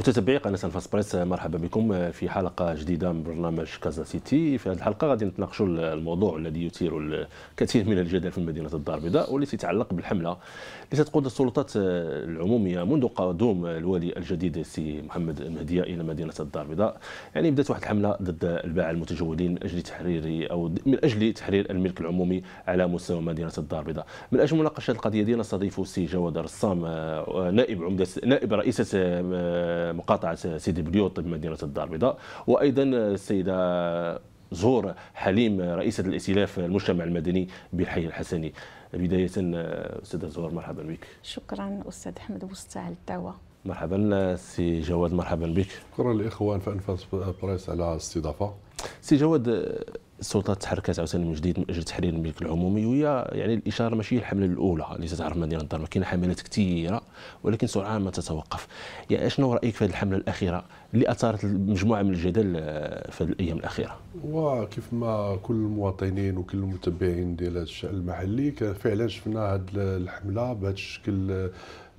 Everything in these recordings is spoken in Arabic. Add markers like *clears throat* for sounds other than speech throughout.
وتتبعي قناة بريس مرحبا بكم في حلقة جديدة من برنامج كازا سيتي في هذه الحلقة غادي نتناقشوا الموضوع الذي يثير الكثير من الجدل في مدينة الدار البيضاء واللي تتعلق بالحملة اللي تتقود السلطات العمومية منذ قدوم الوالي الجديد السي محمد المهدية إلى مدينة الدار البيضاء يعني بدأت واحد الحملة ضد الباعة المتجولين من أجل تحرير أو من أجل تحرير الملك العمومي على مستوى مدينة الدار البيضاء من أجل مناقشة القضية دي نستضيف السي جواد الرسام آه، نائب عمدة نائب رئيسة آه، مقاطعه سيدي بليوط بمدينه الدار البيضاء وايضا السيده زهور حليم رئيسه الائتلاف المجتمع المدني بالحي الحسني بدايه استاذه زهور مرحبا بك شكرا استاذ احمد وسط على الدعوه مرحبا سي جواد مرحبا بك شكرا للاخوان في انفاس بريس على الاستضافه سي جواد السلطات تحركات عاوتاني من جديد من اجل تحرير الملك العمومي وهي يعني الاشاره ماشي الحمله الاولى اللي تتعرف من ديال الدار كاين حملات كثيره ولكن سرعان ما تتوقف يعني شنو رايك في هذه الحمله الاخيره اللي اثارت مجموعه من الجدل آه، في هذه الايام الاخيره وكيف ما كل المواطنين وكل المتابعين ديال الشان المحلي فعلا شفنا هذه الحمله بهذا الشكل آه،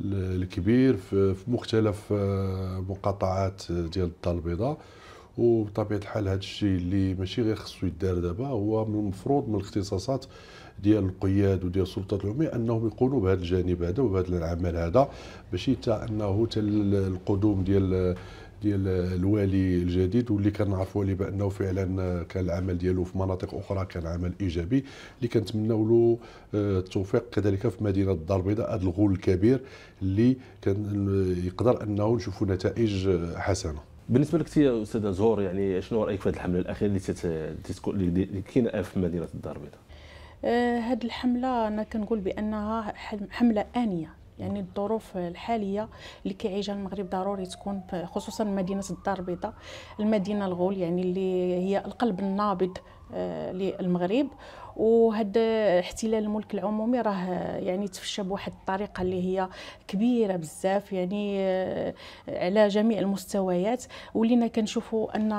الكبير في مختلف آه، مقاطعات ديال الدار البيضاء وبطبيعه الحال هذا الشيء اللي ماشي غير خصو يدار دابا هو من المفروض من الاختصاصات ديال القياد وديال السلطات العموميه انهم يقوموا بهذا الجانب هذا وبهذا العمل هذا باش حتى انه القدوم ديال ديال الوالي الجديد واللي كنعرفوا عليه بانه فعلا كان العمل ديالو في مناطق اخرى كان عمل ايجابي اللي كنتمناو له آه، التوفيق كذلك في مدينه الدار البيضاء هذا الغول الكبير اللي كان يقدر انه نشوفوا نتائج آه، حسنه بالنسبه لك يا استاذه زهور يعني شنو رايك في هذه الحمله الاخيره اللي تتكون اللي كاينه في مدينه الدار البيضاء آه، هذه الحمله انا كنقول بانها حمله انيه يعني الظروف الحاليه اللي كيعيشها المغرب ضروري تكون خصوصا مدينه الدار البيضاء المدينه الغول يعني اللي هي القلب النابض آه، للمغرب وهذا احتلال الملك العمومي راه آه، يعني تفشى بواحد الطريقه اللي هي كبيره بزاف يعني آه، على جميع المستويات ولينا كنشوفوا ان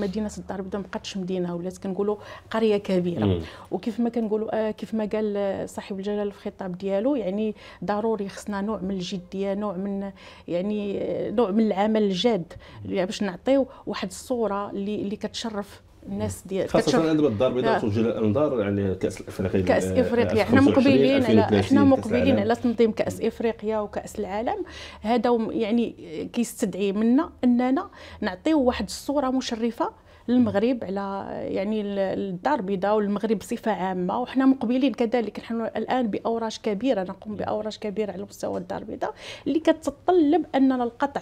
مدينه الدار البيضاء مابقاتش مدينه ولات كنقولوا قريه كبيره وكيف ما كنقولوا كيف ما قال صاحب الجلاله في الخطاب ديالو يعني ضروري خصنا نوع من الجديه نوع من يعني نوع من العمل الجاد يعني باش نعطيو واحد الصوره اللي اللي كتشرف الناس ديال خاصه عندما الدار البيضاء توجه الانظار يعني كاس افريقيا كاس افريقيا احنا مقبلين على احنا مقبلين على تنظيم كاس افريقيا وكاس العالم هذا يعني كيستدعي منا اننا نعطيو واحد الصوره مشرفه المغرب على يعني الدار البيضاء والمغرب بصفه عامه وحنا مقبلين كذلك نحن الان باوراش كبيره نقوم باوراش كبيره على مستوى الدار البيضاء اللي كتتطلب اننا القطع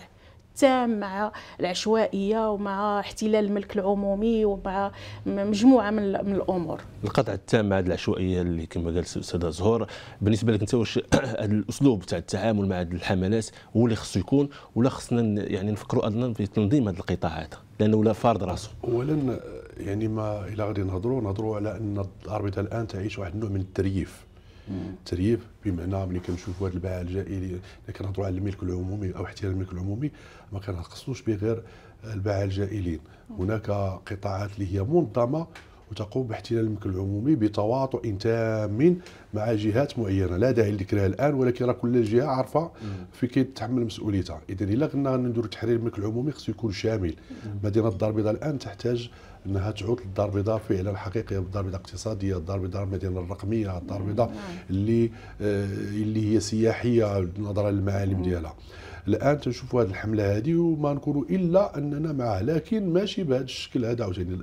التام مع العشوائيه ومع احتلال الملك العمومي ومع مجموعه من الامور القطع التام مع العشوائيه اللي كما قال الاستاذه زهور بالنسبه لك انت واش *clears throat* هذا الاسلوب تاع التعامل مع الحملات هو اللي خصو يكون ولا خصنا يعني نفكروا ايضا في تنظيم هذا القطاع هذا لانه ولا فارض راسه اولا يعني ما الى غادي نهضروا نهضروا على ان الاربطه الان تعيش واحد النوع من الترييف الترييب بمعنى ملي كنشوفوا هذا الباع الجائلي ملي كنهضروا على الملك العمومي او احترام الملك العمومي ما كنخصوش به غير الباعة الجائلين هناك قطاعات اللي هي منظمه وتقوم باحتلال الملك العمومي بتواطؤ تام مع جهات معينه لا داعي لذكرها الان ولكن راه كل جهه عارفه في كي تتحمل مسؤوليتها اذا الا قلنا ندير تحرير الملك العمومي خصو يكون شامل مدينه الدار البيضاء الان تحتاج انها تعود للدار البيضاء فعلا الحقيقيه الدار البيضاء اقتصاديه الدار البيضاء المدينه الرقميه الدار البيضاء نعم. اللي آه اللي هي سياحيه نظرا للمعالم ديالها الان تنشوفوا هذه الحمله هذه وما نكونوا الا اننا معاه لكن ماشي بهذا الشكل هذا عاوتاني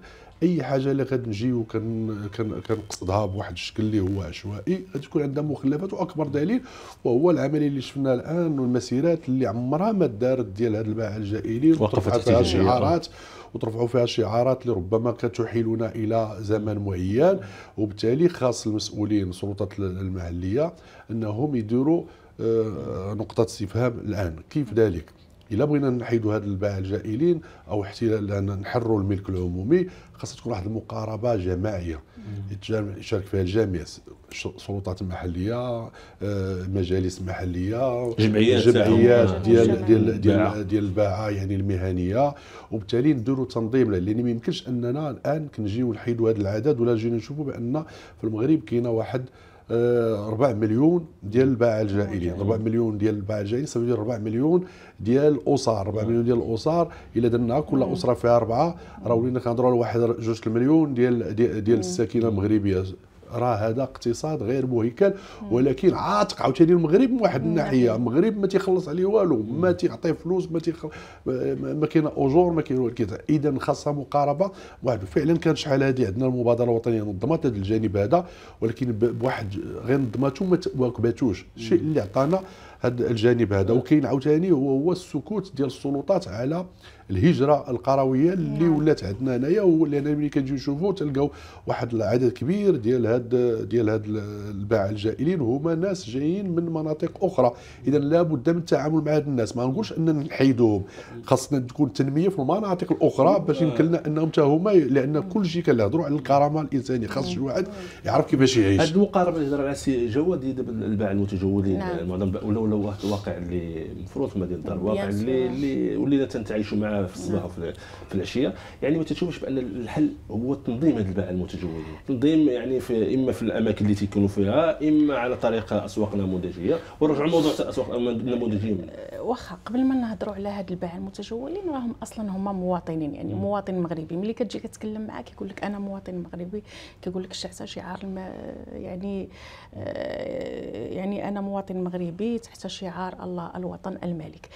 اي حاجه اللي غادي نجي وكنقصدها بواحد الشكل اللي هو عشوائي غادي تكون عندها مخلفات واكبر دليل وهو العمليه اللي شفناها الان والمسيرات اللي عمرها ما دارت ديال هذا الباعه الجائلي وقفت فيها شعارات وترفعوا فيها شعارات اللي ربما كتحيلنا الى زمن معين وبالتالي خاص المسؤولين السلطات المحليه انهم يديروا آه، نقطه استفهام الان كيف ذلك الا بغينا نحيدوا هذا الباع الجائلين او احتلال نحروا الملك العمومي خاصها تكون واحد المقاربه جماعيه يشارك فيها الجميع السلطات المحليه آه، مجالس محليه جمعيات جمعيات آه. ديال ديال ديال, ديال الباعه يعني المهنيه وبالتالي نديروا تنظيم لان ما يمكنش اننا الان كنجيو نحيدوا هذا العدد ولا جينا نشوفوا بان في المغرب كاينه واحد 4 آه، مليون ديال الباعه الجائلين 4 مليون ديال الباعه الجائلين سبب 4 مليون ديال الاسر 4 آه. مليون ديال الاسر الا درنا كل آه. اسره فيها اربعه راه ولينا كنهضروا على واحد 2 المليون ديال ديال, ديال الساكنه المغربيه راه هذا اقتصاد غير مهيكل ولكن عاتق عاوتاني المغرب من واحد الناحيه نعم. المغرب ما تيخلص عليه والو ما تيعطيه فلوس ما تيخ... ما كاين اجور ما كاين كذا اذا خاصها مقاربه واحد فعلا كان شحال هذه عندنا المبادره الوطنيه نظمت هذا الجانب هذا ولكن بواحد غير نظمته ما واكباتوش الشيء اللي عطانا هذا الجانب هذا نعم. وكاين عاوتاني هو السكوت ديال السلطات على الهجره القرويه اللي نعم. ولات عندنا هنايا لان ملي كنجيو نشوفوا تلقاو واحد العدد كبير ديال هاد ديال هاد الباعه الجائلين هما ناس جايين من مناطق اخرى اذا لابد من التعامل مع هاد الناس ما نقولش ان نحيدوهم خاصنا تكون تنميه في المناطق الاخرى نعم. باش يمكن لنا انهم حتى هما لان كل شيء كنهضروا على الكرامه الانسانيه خاص شي واحد يعرف كيفاش يعيش هذه المقاربه اللي دار على سي جواد دابا الباع المتجولين نعم. معظم ولا ولا واقع اللي المفروض في مدينه الدار واقع اللي اللي ولينا تنتعايشوا معاه نعم. في الصباح وفي في العشيه يعني ما تشوفش بان الحل هو تنظيم هذه الباعه المتجولين تنظيم يعني في اما في الاماكن اللي تيكونوا فيها اما على طريقه اسواق نموذجيه ونرجع لموضوع الاسواق النموذجيه آه، واخا قبل ما نهضروا على هذه الباعه المتجولين راهم اصلا هما مواطنين يعني مواطن مغربي ملي كتجي كتكلم معاه كيقول لك انا مواطن مغربي كيقول لك الشعسه شعار آه، يعني آه، يعني انا مواطن مغربي تحت شعار الله الوطن الملك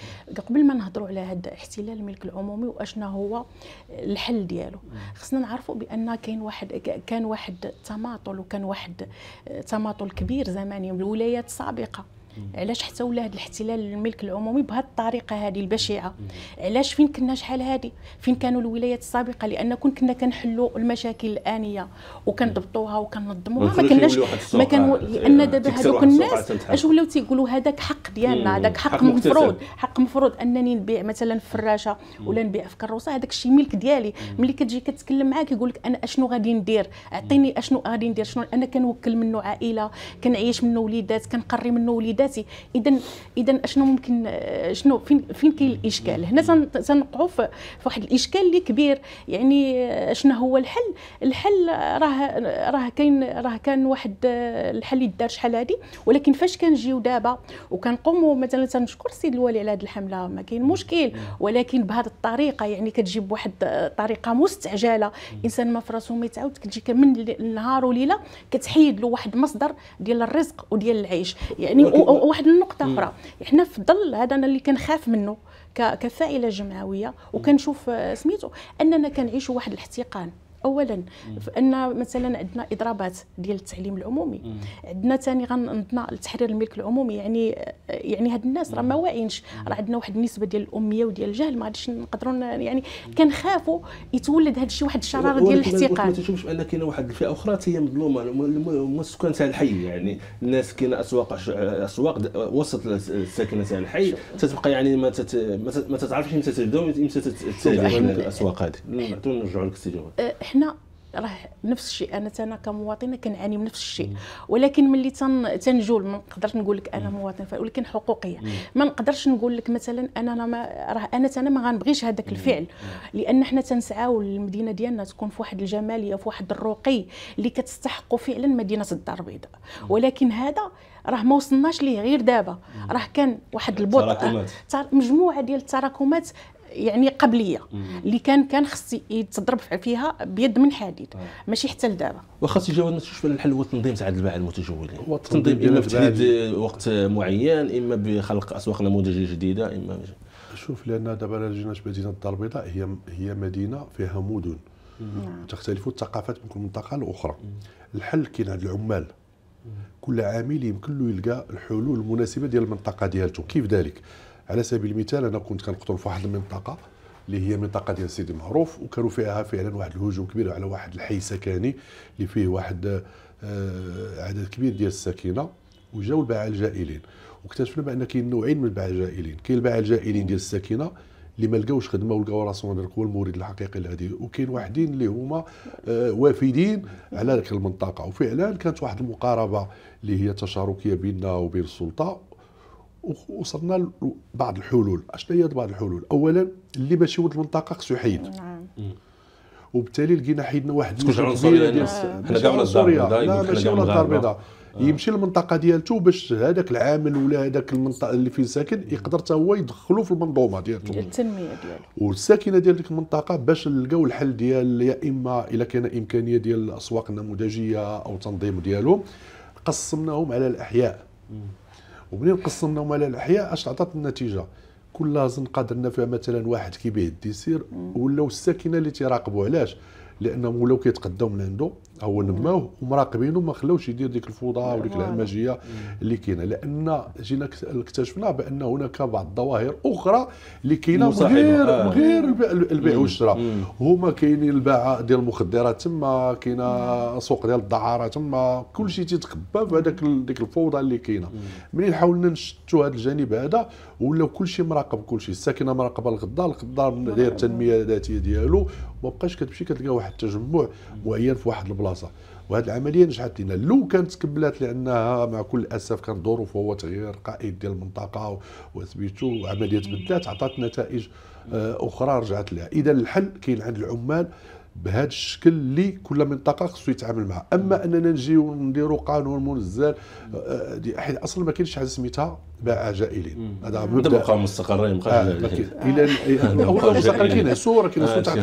قبل ما نهضروا على هذا احتلال ملك العمومي واشنا هو الحل ديالو خصنا نعرفوا بان كاين واحد كان واحد تماطل وكان واحد تماطل كبير زماني من الولايات السابقه علاش حتى ولا هذا الاحتلال الملك العمومي بهذه الطريقه هذه البشعه علاش فين كنا شحال هذه فين كانوا الولايات السابقه لان كون كنا كنحلوا المشاكل الانيه وكنضبطوها وكننظموها ما كناش ما كان لان دابا هذوك الناس اش ولاو تيقولوا هذاك حق ديالنا هذاك حق مفروض حق مفروض انني نبيع مثلا فراشه ولا نبيع في كروسه هذاك الشيء ملك ديالي ملي كتجي كتكلم معاه كيقول لك انا اشنو غادي ندير عطيني اشنو غادي ندير شنو انا كنوكل منه عائله كنعيش منه وليدات كنقري منه وليدات ذاتي اذا اذا اشنو ممكن آه، شنو فين فين كاين الاشكال هنا تنقعوا في واحد الاشكال اللي كبير يعني آه، شنو هو الحل الحل راه راه كاين راه كان واحد آه، الحل دار شحال هادي ولكن فاش كنجيو دابا وكنقوموا مثلا تنشكر السيد الوالي على هذه الحمله ما كاين مشكل ولكن بهذه الطريقه يعني كتجي بواحد الطريقه مستعجله الانسان ما فراسو ما يتعاود كتجي من نهار وليله كتحيد له واحد مصدر ديال الرزق وديال العيش يعني واحد النقطه اخرى احنا في الظل هذا انا اللي كنخاف منه كفاعله جمعويه وكنشوف آه، سميتو اننا كنعيشوا واحد الاحتقان اولا ان مثلا عندنا اضرابات ديال التعليم العمومي عندنا ثاني غنضنا تحرير الملك العمومي يعني يعني هاد الناس راه ما واعينش راه عندنا واحد النسبه ديال الاميه وديال الجهل ما غاديش نقدروا يعني كنخافوا يتولد هاد الشيء واحد الشراره ديال الاحتقان ما تشوفش بان كاينه واحد الفئه اخرى هي مظلومه هما السكان تاع الحي يعني الناس كاينه اسواق اسواق وسط الساكنه تاع الحي تتبقى يعني ما تت ما تتعرفش امتى تبدا امتى تتسالي الاسواق هذه نرجعوا لك سيدي احنا راه نفس الشيء انا انا كمواطنه كنعاني من نفس الشيء ولكن ملي تن تنجول ما نقدرش نقول لك انا مواطن ولكن حقوقيه ما نقدرش نقول لك مثلا انا ما راه انا انا ما غنبغيش هذاك الفعل لان حنا تنسعاو المدينه ديالنا تكون في واحد الجماليه في واحد الرقي اللي كتستحقوا فعلا مدينه الدار البيضاء ولكن هذا راه ما وصلناش ليه غير دابا راه كان واحد البطء مجموعه ديال التراكمات يعني قبليه اللي كان كان خص يتضرب فيها بيد من حديد آه. ماشي حتى لدابا واخا تجاوزنا شوف الحل هو تنظيم تاع الباع المتجولين هو التنظيم اما بتحديد وقت معين اما بخلق اسواق نموذجيه جديده اما شوف لان دابا لجنه مدينه الدار البيضاء هي هي مدينه فيها مدن نعم. تختلف الثقافات من كل منطقه لاخرى الحل كاين عند العمال كل عامل يمكن له يلقى الحلول المناسبه ديال المنطقه ديالته كيف ذلك على سبيل المثال انا كنت كنقطر في واحد المنطقه اللي هي منطقه ديال سيدي معروف وكانوا فيها فعلا واحد الهجوم كبير على واحد الحي سكني اللي فيه واحد آه، عدد كبير ديال الساكنه وجاو الباعه الجائلين واكتشفنا بان كاين نوعين من الباعه الجائلين كاين الباعه الجائلين ديال الساكنه اللي ما لقاوش خدمه ولقاو راسهم هذاك هو المورد الحقيقي لهذه وكاين واحدين اللي هما آه، وافدين على ذاك المنطقه وفعلا كانت واحد المقاربه اللي هي تشاركيه بيننا وبين السلطه وصلنا لبعض الحلول اشنا هي بعض الحلول اولا اللي ماشي ولد المنطقه خصو يحيد نعم وبالتالي لقينا حيدنا واحد كبيره ديال حنا كاع ولا الدار ماشي ولا الدار البيضاء آه. يمشي للمنطقه ديالته باش هذاك العامل ولا هذاك المنطقه اللي فيه ساكن يقدر حتى هو يدخلو في المنظومه ديالته التنميه ديالو والساكنه ديال ديك المنطقه باش نلقاو الحل ديال يا اما الا كان امكانيه ديال الاسواق النموذجيه او تنظيم ديالهم قسمناهم على الاحياء ومنين قسمنا وما الاحياء اش عطات النتيجه كل زنقه درنا فيها مثلا واحد كيبيع الديسير ولاو الساكنه اللي تيراقبوا علاش لان ولاو كيتقداو من عنده هو نماوه ومراقبينه ما خلاوش يدير ديك الفوضى وديك الهمجيه اللي كاينه لان جينا اكتشفنا بان هناك بعض الظواهر اخرى اللي كاينه غير آه. غير البيع والشراء هما كاينين الباعه ديال المخدرات تما كاينه سوق ديال الدعاره تما كلشي تيتخبى في هذاك ديك الفوضى اللي كاينه ملي حاولنا نشتوا هذا الجانب هذا ولا كلشي مراقب كلشي الساكنه مراقبه الغدار الغدار داير التنميه الذاتيه ديالو ما بقاش كتمشي كتلقى واحد التجمع معين في واحد البلاصه وهذه العمليه نجحت لنا لو كانت تكبلات لانها مع كل الاسف كان ظروف هو تغيير قائد ديال المنطقه وسميتو عمليه بدات عطات نتائج آه، اخرى رجعت لها اذا الحل كاين عند العمال بهذا الشكل اللي كل منطقه خصو يتعامل معها اما اننا نجيو نديرو قانون منزل آه، آه، حيت اصلا ما كاينش حاجه سميتها باع جائلين هذا عبد يبدا مقام مستقر يبقى الى هو مستقر كاين سور كاين سوق تحت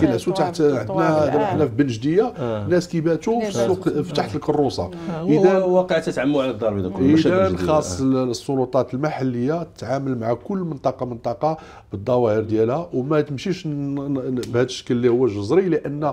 كاين سوق تحت عندنا آه. حنا في بنجديه آه. ناس كيباتوا في السوق تحت الكروسه آه. اذا وقعت تعموا على الدار اذا خاص السلطات المحليه تتعامل مع كل منطقه منطقه بالظواهر ديالها وما تمشيش بهذا الشكل اللي هو جزري لان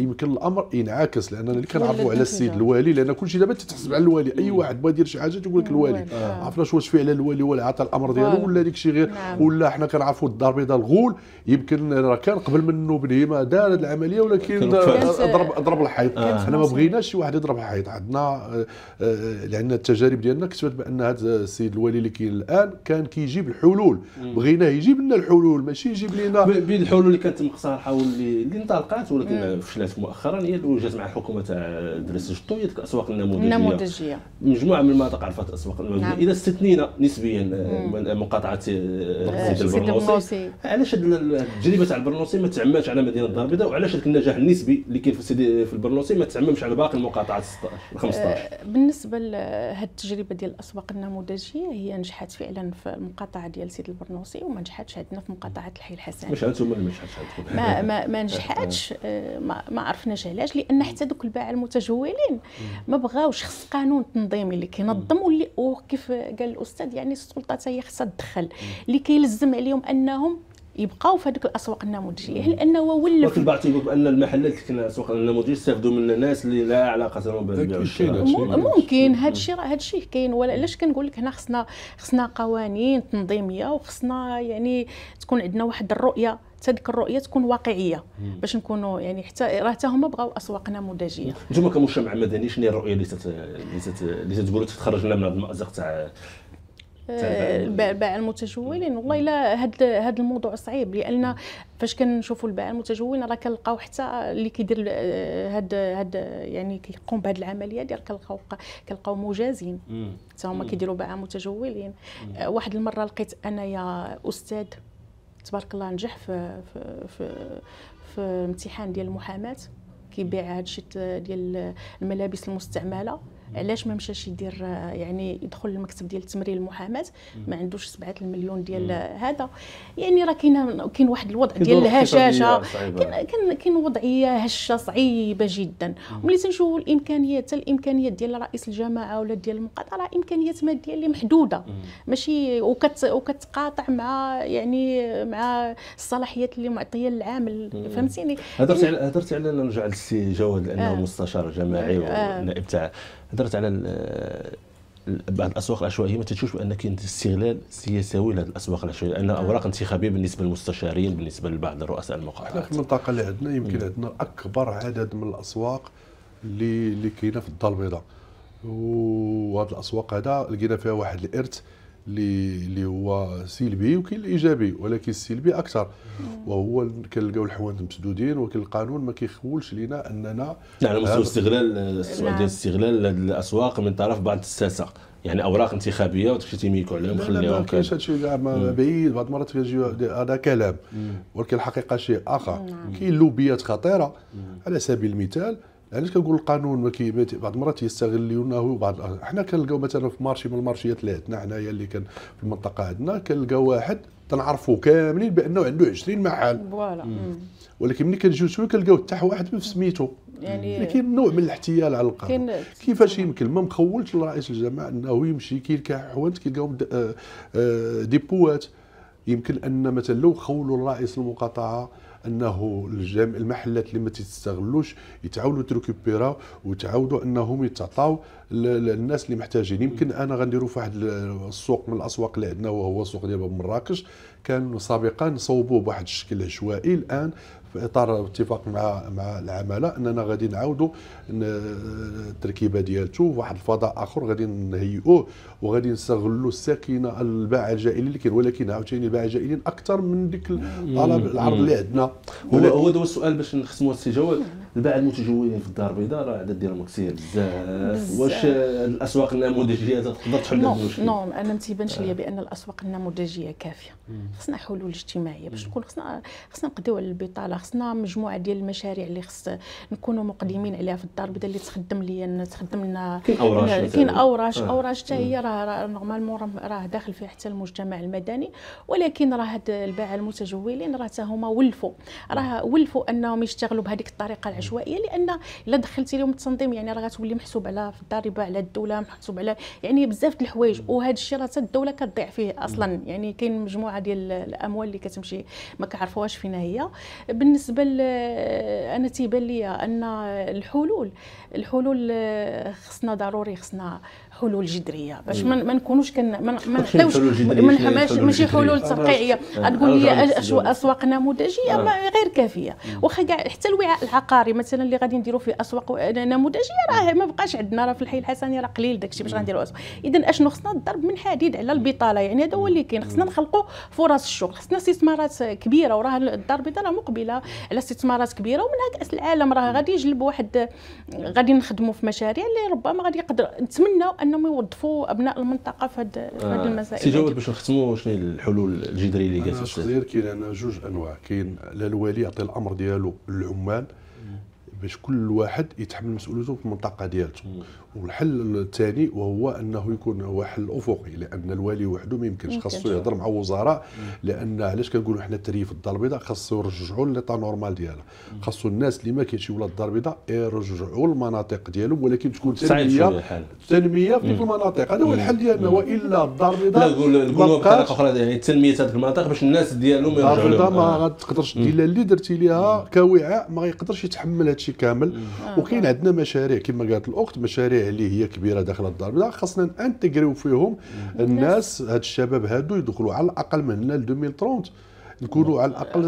يمكن الامر ينعكس لان اللي كنعرفوا على السيد الوالي لان كل شيء دابا تتحسب على الوالي اي واحد بغى يدير شي حاجه تقول لك الوالي ما نعم. عرفناش واش فعلا الوالي ولا عطى الامر ديالو ولا ديك الشيء غير نعم. ولا حنا كنعرفوا الدار البيضاء الغول يمكن راه كان قبل منه بنهيمه دار هذه العمليه ولكن ضرب ضرب الحيط آه. حنا ما بغيناش شي واحد يضرب الحيط عندنا آه، آه، لان التجارب ديالنا كتبت بان هذا السيد الوالي اللي كاين الان كان كيجيب الحلول بغيناه يجيب لنا الحلول ماشي يجيب لنا بين الحلول اللي كانت مقترحه واللي اللي انطلقات ولكن فشلت مؤخرا هي اللي وجات مع الحكومه تاع دريس هي الاسواق النموذجيه النموذجيه مجموعه من المناطق عرفت اسواق نعم. النموذجيه الى استثنينا نسبيا آه، مقاطعه آه، آه، سيد البرنوسي علاش التجربه تاع البرنوسي ما تعممش على مدينه الدار البيضاء وعلاش ذاك النجاح النسبي اللي كاين في سيدي في البرنوسي ما تعممش على باقي المقاطعات 16 15 بالنسبه لهذه التجربه ديال الاسواق النموذجيه هي نجحت فعلا في المقاطعه ديال سيدي البرنوسي وما نجحتش عندنا في مقاطعه الحي الحسن واش انتم ما نجحتش عندكم ما *laughs* ما, ما نجحتش ما, ما عرفناش علاش لان حتى دوك الباعه المتجولين ما بغاوش خص قانون تنظيمي اللي كينظم واللي وكيف قال الاستاذ يعني السلطات هي خصها تدخل اللي كيلزم عليهم انهم يبقاو في هذوك الاسواق النموذجيه لانه هو ولف ولكن بعض تيقول بان المحلات اللي الاسواق النموذجيه يستافدوا من ناس اللي لا علاقه لهم بالبيع الشيء ممكن هذا الشيء هذا الشيء كاين ولا علاش كنقول لك هنا خصنا خصنا قوانين تنظيميه وخصنا يعني تكون عندنا واحد الرؤيه حتى ديك الرؤيه تكون واقعيه باش نكونوا يعني حتى راه حتى هما بغاو اسواق نموذجيه انتم كمجتمع مدني شنو هي الرؤيه اللي تت... اللي, تت... اللي تقولوا تتخرج لنا من هذا المازق تاع أه، البائع المتجولين والله الا هذا هذا الموضوع صعيب لان فاش كنشوفوا البائع المتجولين راه كنلقاو حتى اللي كيدير أه، هاد هاد يعني كيقوم بهذه العمليه ديال كنلقاو كنلقاو مجازين حتى هما كيديروا باعه متجولين أه، واحد المره لقيت انايا استاذ تبارك الله نجح في في في, الامتحان امتحان ديال المحاماه كيبيع هادشي ديال الملابس المستعمله علاش ما مشاش يدير يعني يدخل المكتب ديال التمرير المحاماه ما عندوش 7 المليون ديال هذا يعني راه كاين كاين واحد الوضع ديال الهشاشه كاين كاين وضعيه هشه صعيبه جدا وملي تنشوفوا الامكانيات حتى الامكانيات ديال رئيس الجماعه ولا ديال المقاطعه راه امكانيات ماديه اللي محدوده ماشي وكت وكتقاطع مع يعني مع الصلاحيات اللي معطيه للعامل فهمتيني هضرتي يعني هضرتي على نرجع للسي جواد لانه آه. مستشار جماعي آه. ونائب تاع هضرت على بعض الاسواق العشوائيه ما تشوفش بان كاين استغلال سياسي لهذه الاسواق العشوائيه لان نعم. اوراق انتخابيه بالنسبه للمستشارين بالنسبه لبعض الرؤساء المقاطعات احنا في المنطقه اللي عندنا يمكن عندنا اكبر عدد من الاسواق اللي اللي كاينه في الدار البيضاء وهذه الاسواق هذا لقينا فيها واحد الارث اللي اللي هو سلبي وكاين الايجابي ولكن السلبي اكثر وهو كنلقاو الحوانت مسدودين ولكن القانون ما كيخولش لنا اننا على مستوى استغلال ديال استغلال الاسواق من طرف بعض الساسه يعني اوراق انتخابيه وتمشي تيميكو عليهم خليهم ما كاينش هادشي كاع بعيد بعض المرات هذا كلام ولكن الحقيقه شيء اخر نعم. كاين لوبيات خطيره على سبيل المثال علاش يعني كنقول القانون ما كيبات بعض المرات يستغلونه وبعض حنا كنلقاو مثلا في مارشي من المارشيات اللي عندنا حنايا اللي كان في المنطقه عندنا كنلقاو واحد تنعرفوا كاملين بانه عنده 20 محل فوالا ولكن ملي كنجيو شويه كنلقاو حتى واحد سميتو يعني كاين نوع من الاحتيال على القانون كيفاش يمكن ما مخولش لرئيس الجماعه انه يمشي كاين حوانت كيلقاو آه، آه، ديبوات يمكن ان مثلا لو خولوا الرئيس المقاطعه انه الجام المحلات اللي ما تستغلوش يتعاونوا تريكوبيرا وتعاودوا انهم يتعطاو للناس اللي محتاجين يمكن انا غنديروا في واحد السوق من الاسواق اللي عندنا وهو سوق ديال مراكش كان سابقا صوبوه بواحد الشكل عشوائي الان في اطار اتفاق مع مع العماله اننا غادي نعاودوا التركيبه ديالته واحد الفضاء اخر غادي نهيئوه وغادي نستغلوا الساكنه الباع الجائلين اللي كاين ولكن عاوتاني الباع الجائلين اكثر من ديك الطلب العرض اللي عندنا هو هو السؤال باش نختموا جواد الباعة المتجولين في الدار البيضاء راه عدد ديالهم كثير بزاف واش الاسواق النموذجيه تقدر تحل هذا المشكل نو انا ما تيبانش ليا آه. بان الاسواق النموذجيه كافيه خصنا حلول اجتماعيه باش نقول خصنا خصنا نقضيو على البطاله خصنا مجموعه ديال المشاريع اللي خص نكونوا مقدمين عليها في الدار البيضاء اللي تخدم لي تخدم لنا كاين اوراش كاين اوراش آه. اوراش حتى هي راه نورمالمون راه داخل فيها حتى المجتمع المدني ولكن راه هاد الباعه المتجولين راه حتى هما ولفوا راه ولفوا انهم يشتغلوا بهذيك الطريقه العشوائيه لان الا دخلتي لهم التنظيم يعني راه غتولي محسوب على في الضريبه على الدوله محسوب على يعني بزاف د الحوايج وهذا الشيء راه الدوله كتضيع فيه اصلا يعني كاين مجموعه ديال الاموال اللي كتمشي ما كعرفوهاش فين هي بالنسبه انا تيبان لي ان الحلول الحلول خصنا ضروري خصنا حلول جذريه باش ما نكونوش كن ما من ماشي حلول ترقيعيه آه، آه، تقول لي آه، اسواق نموذجيه غير كافيه واخا كاع حتى الوعاء العقاري العقاري مثلا اللي غادي نديروا فيه اسواق نموذجيه راه ما بقاش عندنا راه في الحي الحسني راه قليل داكشي باش غنديروا اسواق اذا اشنو خصنا الضرب من حديد على البطاله يعني هذا هو اللي كاين خصنا نخلقوا فرص الشغل خصنا استثمارات كبيره وراه الدار البيضاء راه مقبله على استثمارات كبيره ومنها كاس العالم راه غادي يجلب واحد غادي نخدموا في مشاريع اللي ربما غادي يقدر نتمنوا انهم يوظفوا ابناء المنطقه في هذه آه. المسائل سي جواد باش نختموا شنو الحلول الجذريه اللي كاين شخصيا كاين انا جوج انواع كاين لا الوالي يعطي الامر ديالو للعمال باش كل واحد يتحمل مسؤوليته في المنطقه ديالته والحل الثاني وهو انه يكون هو حل افقي لان الوالي وحده ما يمكنش خاصو يهضر مع وزراء لان علاش كنقولوا حنا التريف في الدار البيضاء خاصو يرجعوا للطا نورمال ديالها خاصو الناس اللي ما كاينش ولا الدار البيضاء يرجعوا للمناطق ديالهم ولكن تكون تنميه تنميه في ديك المناطق هذا هو الحل ديالنا والا الدار البيضاء نقولوا بطريقه اخرى يعني تنميه هذيك المناطق باش الناس ديالهم يرجعوا الدار البيضاء ما غتقدرش دير اللي درتي ليها كوعاء ما غيقدرش يتحمل هادشي الشيء كامل آه، وكاين آه. عندنا مشاريع كما قالت الاخت مشاريع اللي هي كبيره داخل الدار البيضاء خاصنا انتجريو فيهم الناس هاد الشباب هادو يدخلوا على الاقل من هنا ل 2030 نكونوا على الاقل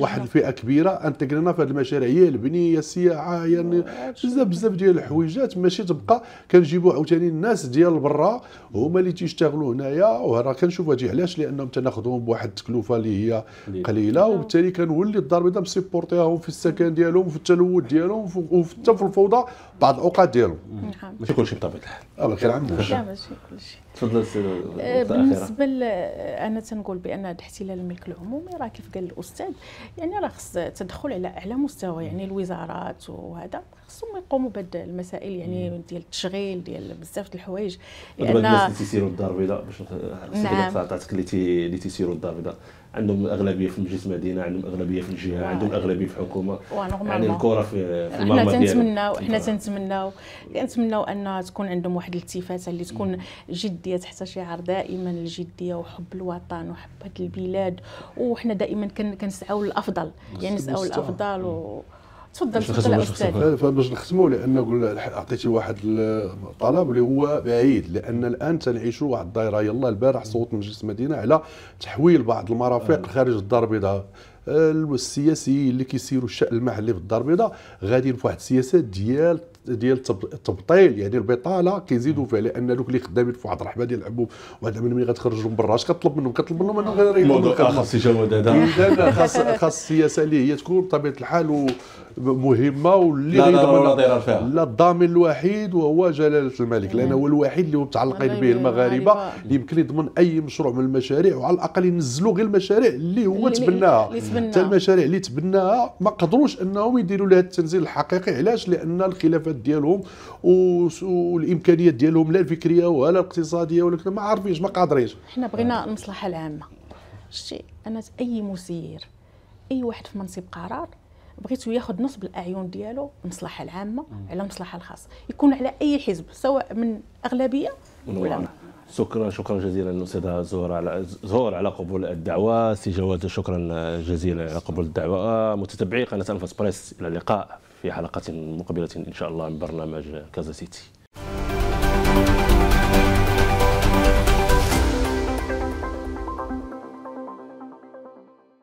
واحد الفئه كبيره انتقلنا في هذه المشاريع هي البنيه هي السياحه هي يعني بزاف بزاف ديال الحويجات ماشي تبقى كنجيبوا عاوتاني الناس ديال برا هما اللي تيشتغلوا هنايا وراه كنشوف هذه علاش لانهم تناخذهم بواحد التكلفه اللي هي قليله أيوة. وبالتالي كنولي الدار البيضاء مسيبورتيهم في السكن ديالهم في التلوث ديالهم وحتى في الفوضى بعض الاوقات ديالهم نعم. ماشي كلشي بطبيعه الحال الله يكرمك ماشي كلشي تفضل آه، بالنسبه آه، انا تنقول بان الاحتلال احتلال الملك العمومي راه كيف قال الاستاذ يعني راه خص تدخل على اعلى مستوى يعني الوزارات وهذا خصهم يقوموا بهاد المسائل يعني ديال التشغيل ديال بزاف د الحوايج لان الناس اللي تيسيروا الدار البيضاء باش نعم. تعطيك اللي تيسيروا الدار البيضاء عندهم اغلبيه في مجلس مدينه عندهم اغلبيه في الجهه عندهم اغلبيه في الحكومه يعني الكره في, في المرمى احنا يعني. تنتمناو احنا تنتمناو كنتمناو ان تكون عندهم واحد الالتفاته اللي تكون جديه تحت شعار دائما الجديه وحب الوطن وحب هذه البلاد وحنا دائما كنسعوا للافضل يعني نسعوا للافضل و... تفضل تفضل استاذ باش نختموا لان اعطيتي واحد الطلب اللي هو بعيد لان الان تنعيشوا واحد الدائره يلا البارح صوت مجلس المدينه على تحويل بعض المرافق آه. خارج الدار البيضاء آه، السياسيين اللي كيسيروا الشان المحلي في الدار البيضاء غاديين واحد السياسات ديال ديال التبطيل يعني البطاله كيزيدوا فيها لان دوك اللي خدامين في واحد الرحبه ديال العموم واحد ملي من برا اش كطلب منهم كطلب منهم انا غير يقولوا لك خاص جواد هذا خاص خاص السياسه اللي هي تكون بطبيعه الحال مهمه واللي لا لا, لا الضامن الوحيد وهو جلاله الملك لان هو الوحيد اللي هو متعلقين به المغاربه اللي يمكن يضمن اي مشروع من المشاريع وعلى الاقل ينزلوا غير المشاريع اللي هو تبناها حتى المشاريع اللي تبناها ما قدروش انهم يديروا لها التنزيل الحقيقي علاش لان الخلافات ديالهم والامكانيات ديالهم لا الفكريه ولا الاقتصاديه ولا ما عارفينش ما قادرينش حنا بغينا المصلحه العامه شتي انا اي مسير اي واحد في منصب قرار بغيتو ياخذ نصب الاعين ديالو المصلحه العامه على المصلحه الخاصه يكون على اي حزب سواء من اغلبيه ولا من شكرا شكرا جزيلا الاستاذه زهر على زهور على قبول الدعوه سي جواد شكرا جزيلا على قبول الدعوه متتبعي قناه انفاس بريس الى اللقاء في حلقة مقبلة إن شاء الله من برنامج كازا سيتي